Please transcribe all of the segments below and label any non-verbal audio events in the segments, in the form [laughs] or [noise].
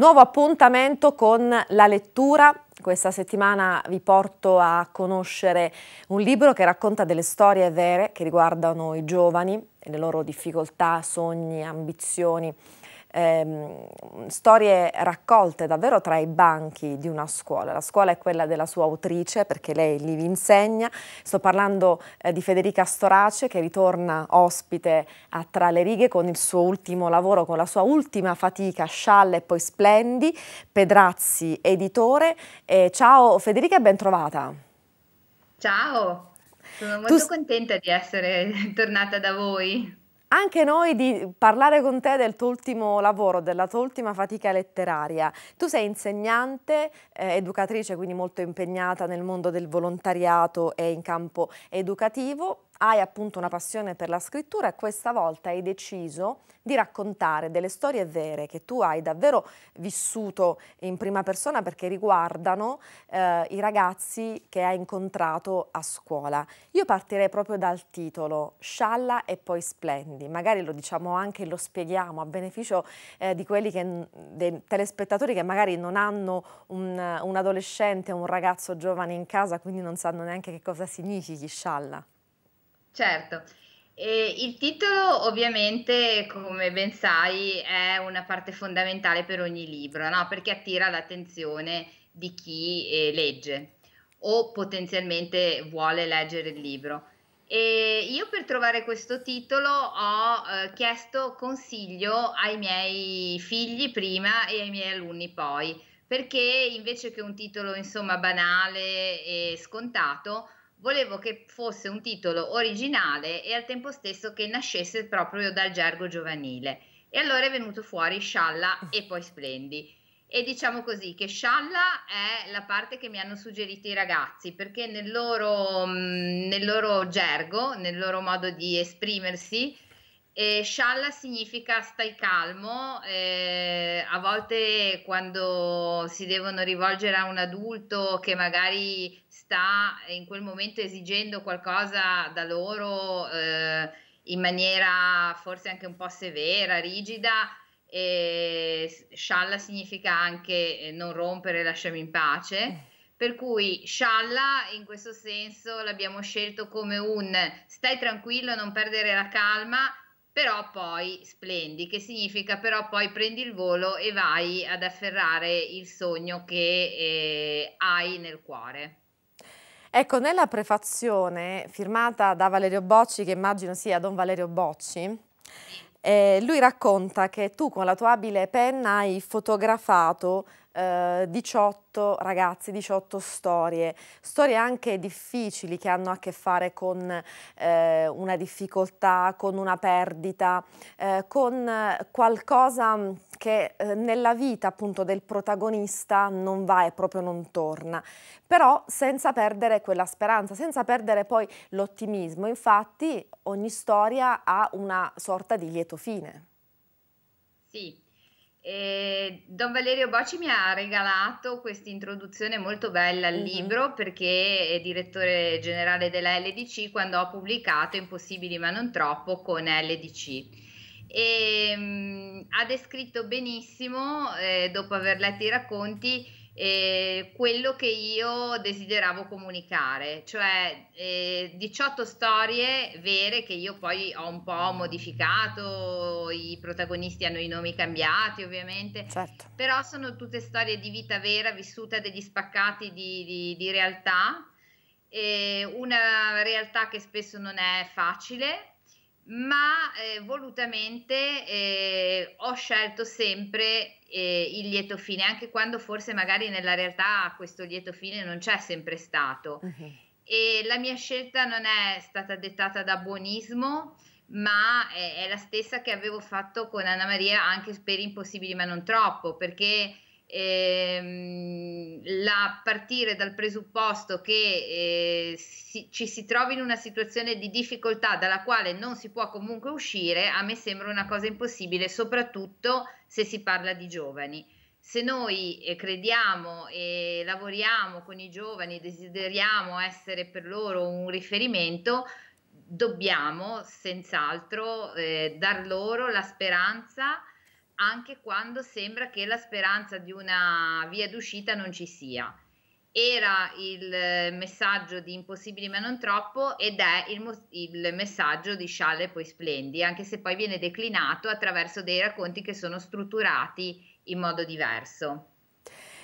Nuovo appuntamento con la lettura. Questa settimana vi porto a conoscere un libro che racconta delle storie vere che riguardano i giovani, le loro difficoltà, sogni, ambizioni ehm, storie raccolte davvero tra i banchi di una scuola. La scuola è quella della sua autrice perché lei lì vi insegna. Sto parlando eh, di Federica Storace che ritorna ospite a Tra le righe con il suo ultimo lavoro, con la sua ultima fatica, scialle e poi splendi, Pedrazzi, editore. Eh, ciao Federica e ben trovata. Ciao, sono molto tu... contenta di essere tornata da voi anche noi di parlare con te del tuo ultimo lavoro, della tua ultima fatica letteraria. Tu sei insegnante, eh, educatrice, quindi molto impegnata nel mondo del volontariato e in campo educativo hai appunto una passione per la scrittura e questa volta hai deciso di raccontare delle storie vere che tu hai davvero vissuto in prima persona perché riguardano eh, i ragazzi che hai incontrato a scuola. Io partirei proprio dal titolo Scialla e poi Splendi, magari lo diciamo anche e lo spieghiamo a beneficio eh, di quelli che, dei telespettatori che magari non hanno un, un adolescente, un ragazzo giovane in casa, quindi non sanno neanche che cosa significhi scialla. Certo. E il titolo ovviamente, come ben sai, è una parte fondamentale per ogni libro, no? perché attira l'attenzione di chi eh, legge o potenzialmente vuole leggere il libro. E io per trovare questo titolo ho eh, chiesto consiglio ai miei figli prima e ai miei alunni poi, perché invece che un titolo insomma banale e scontato, volevo che fosse un titolo originale e al tempo stesso che nascesse proprio dal gergo giovanile. E allora è venuto fuori Scialla e [laughs] poi Splendi. E diciamo così che scialla è la parte che mi hanno suggerito i ragazzi, perché nel loro, mm, nel loro gergo, nel loro modo di esprimersi, e scialla significa stai calmo, eh, a volte quando si devono rivolgere a un adulto che magari sta in quel momento esigendo qualcosa da loro eh, in maniera forse anche un po' severa, rigida, eh, scialla significa anche non rompere, lasciami in pace. Per cui scialla in questo senso l'abbiamo scelto come un stai tranquillo, non perdere la calma però poi splendi, che significa però poi prendi il volo e vai ad afferrare il sogno che eh, hai nel cuore. Ecco, nella prefazione firmata da Valerio Bocci, che immagino sia Don Valerio Bocci, eh, lui racconta che tu con la tua abile penna hai fotografato eh, 18 ragazzi, 18 storie, storie anche difficili che hanno a che fare con eh, una difficoltà, con una perdita, eh, con qualcosa che eh, nella vita appunto del protagonista non va e proprio non torna, però senza perdere quella speranza, senza perdere poi l'ottimismo. Infatti ogni storia ha una sorta di lieto fine. Sì, e Don Valerio Bocci mi ha regalato questa introduzione molto bella al mm-hmm. libro perché è direttore generale della LDC quando ho pubblicato Impossibili ma non troppo con LDC. E, ehm, mh, ha descritto benissimo, eh, dopo aver letto i racconti, eh, quello che io desideravo comunicare, cioè eh, 18 storie vere che io poi ho un po' modificato, i protagonisti hanno i nomi cambiati ovviamente, certo. però sono tutte storie di vita vera, vissuta degli spaccati di, di, di realtà, eh, una realtà che spesso non è facile ma eh, volutamente eh, ho scelto sempre eh, il lieto fine, anche quando forse magari nella realtà questo lieto fine non c'è sempre stato. Uh-huh. E la mia scelta non è stata dettata da buonismo, ma è, è, la stessa che avevo fatto con Anna Maria anche per Impossibili ma non troppo, perché ehm, la, partire dal presupposto che eh, si, ci si trovi in una situazione di difficoltà dalla quale non si può comunque uscire, a me sembra una cosa impossibile, soprattutto se si parla di giovani. Se noi eh, crediamo e lavoriamo con i giovani, desideriamo essere per loro un riferimento, dobbiamo senz'altro eh, dar loro la speranza anche quando sembra che la speranza di una via d'uscita non ci sia. Era il messaggio di Impossibili ma non troppo ed è il, il messaggio di Scialle poi splendi, anche se poi viene declinato attraverso dei racconti che sono strutturati in modo diverso.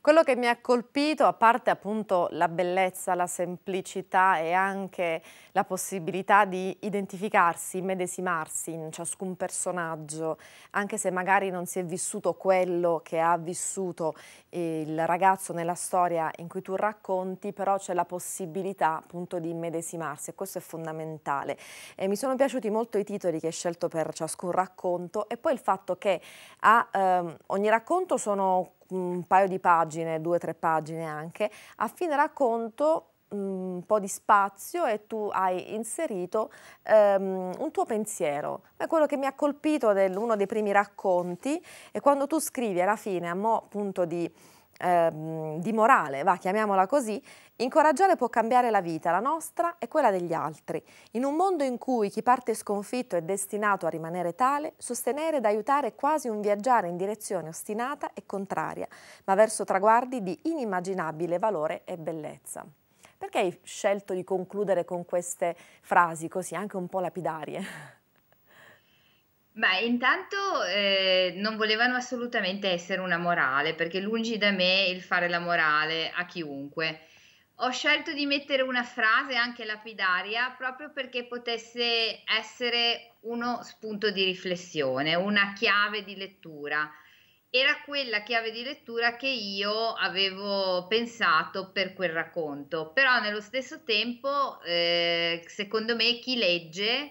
Quello che mi ha colpito, a parte appunto la bellezza, la semplicità e anche la possibilità di identificarsi, medesimarsi in ciascun personaggio, anche se magari non si è vissuto quello che ha vissuto il ragazzo nella storia in cui tu racconti, però c'è la possibilità appunto di medesimarsi e questo è fondamentale. E mi sono piaciuti molto i titoli che hai scelto per ciascun racconto e poi il fatto che a, ehm, ogni racconto sono un paio di pagine, due o tre pagine anche, a fine racconto mm, un po' di spazio e tu hai inserito um, un tuo pensiero. È quello che mi ha colpito è uno dei primi racconti è quando tu scrivi alla fine, a mo' appunto di ehm, di morale, va, chiamiamola così, incoraggiare può cambiare la vita, la nostra e quella degli altri. In un mondo in cui chi parte sconfitto è destinato a rimanere tale, sostenere ed aiutare è quasi un viaggiare in direzione ostinata e contraria, ma verso traguardi di inimmaginabile valore e bellezza. Perché hai scelto di concludere con queste frasi così anche un po' lapidarie? Beh, intanto eh, non volevano assolutamente essere una morale, perché lungi da me il fare la morale a chiunque. Ho scelto di mettere una frase anche lapidaria proprio perché potesse essere uno spunto di riflessione, una chiave di lettura. Era quella chiave di lettura che io avevo pensato per quel racconto, però nello stesso tempo, eh, secondo me, chi legge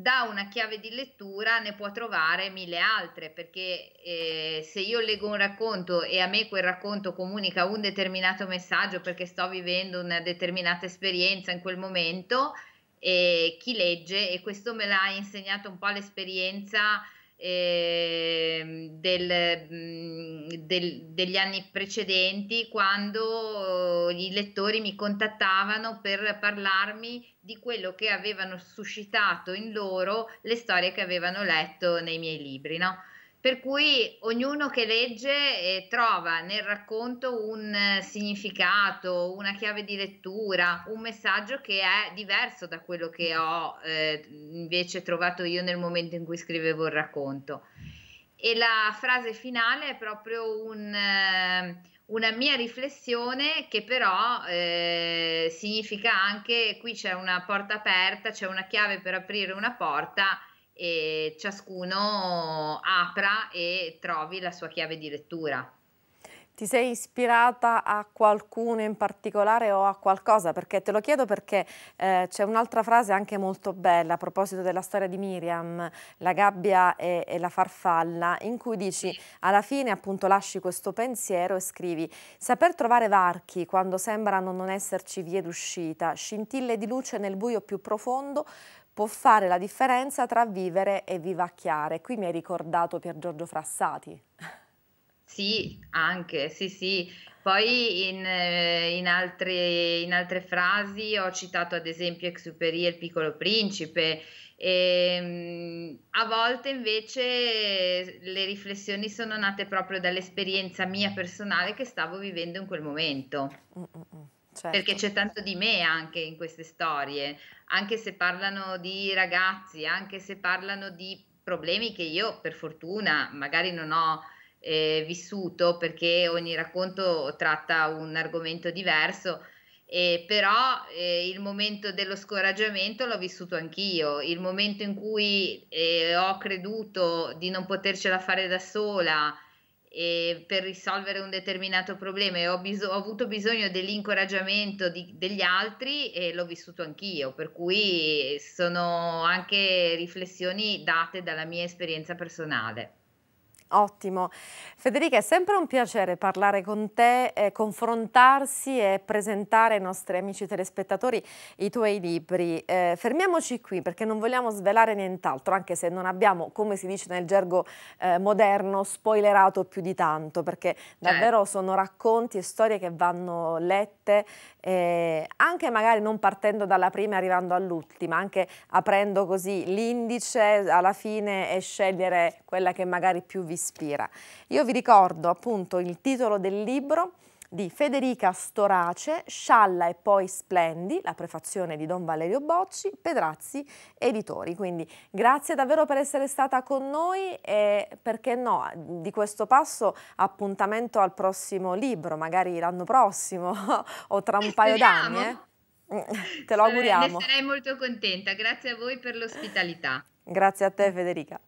da una chiave di lettura ne può trovare mille altre, perché eh, se io leggo un racconto e a me quel racconto comunica un determinato messaggio perché sto vivendo una determinata esperienza in quel momento, eh, chi legge, e questo me l'ha insegnato un po' l'esperienza eh, del, mm, del, degli anni precedenti, quando quando i lettori mi contattavano per parlarmi di quello che avevano suscitato in loro le storie che avevano letto nei miei libri. No? Per cui ognuno che legge eh, trova nel racconto un eh, significato, una chiave di lettura, un messaggio che è diverso da quello che ho eh, invece trovato io nel momento in cui scrivevo il racconto. E la frase finale è proprio un eh, una mia riflessione che però eh, significa anche qui c'è una porta aperta, c'è una chiave per aprire una porta e ciascuno apra e trovi la sua chiave di lettura. Ti sei ispirata a qualcuno in particolare o a qualcosa? Perché te lo chiedo perché eh, c'è un'altra frase anche molto bella a proposito della storia di Miriam, la gabbia e, e, la farfalla, in cui dici alla fine appunto lasci questo pensiero e scrivi saper trovare varchi quando sembrano non esserci vie d'uscita, scintille di luce nel buio più profondo, può fare la differenza tra vivere e vivacchiare. Qui mi hai ricordato Pier Giorgio Frassati. Sì, anche, sì, sì. Poi in, eh, in, altre, in altre frasi ho citato ad esempio Exuperi e il piccolo principe. E, ehm, a volte invece le riflessioni sono nate proprio dall'esperienza mia personale che stavo vivendo in quel momento. Mm, mm, mm, certo. Perché c'è tanto di me anche in queste storie, anche se parlano di ragazzi, anche se parlano di problemi che io per fortuna magari non ho eh, vissuto perché ogni racconto tratta un argomento diverso. Eh, però eh, il momento dello scoraggiamento l'ho vissuto anch'io, il momento in cui eh, ho creduto di non potercela fare da sola per risolvere un determinato problema e ho, bis- ho avuto bisogno dell'incoraggiamento di- degli altri e l'ho vissuto anch'io, per cui eh, sono anche riflessioni date dalla mia esperienza personale. Ottimo. Federica, è sempre un piacere parlare con te, eh, confrontarsi e presentare ai nostri amici telespettatori i tuoi libri. Eh, fermiamoci qui perché non vogliamo svelare nient'altro, anche se non abbiamo, come si dice nel gergo eh, moderno, spoilerato più di tanto, perché certo. davvero sono racconti e storie che vanno lette, eh, anche magari non partendo dalla prima e arrivando all'ultima, anche aprendo così l'indice alla fine e scegliere quella che magari più vi ispira. Io vi ricordo appunto il titolo del libro di Federica Storace, Scialla e poi Splendi, la prefazione di Don Valerio Bocci, Pedrazzi Editori. Quindi grazie davvero per essere stata con noi e perché no, di questo passo appuntamento al prossimo libro, magari l'anno prossimo [laughs] o tra un paio d'anni. Eh? Mm, te lo auguriamo. Ne sarei molto contenta, grazie a voi per l'ospitalità. Grazie a te Federica.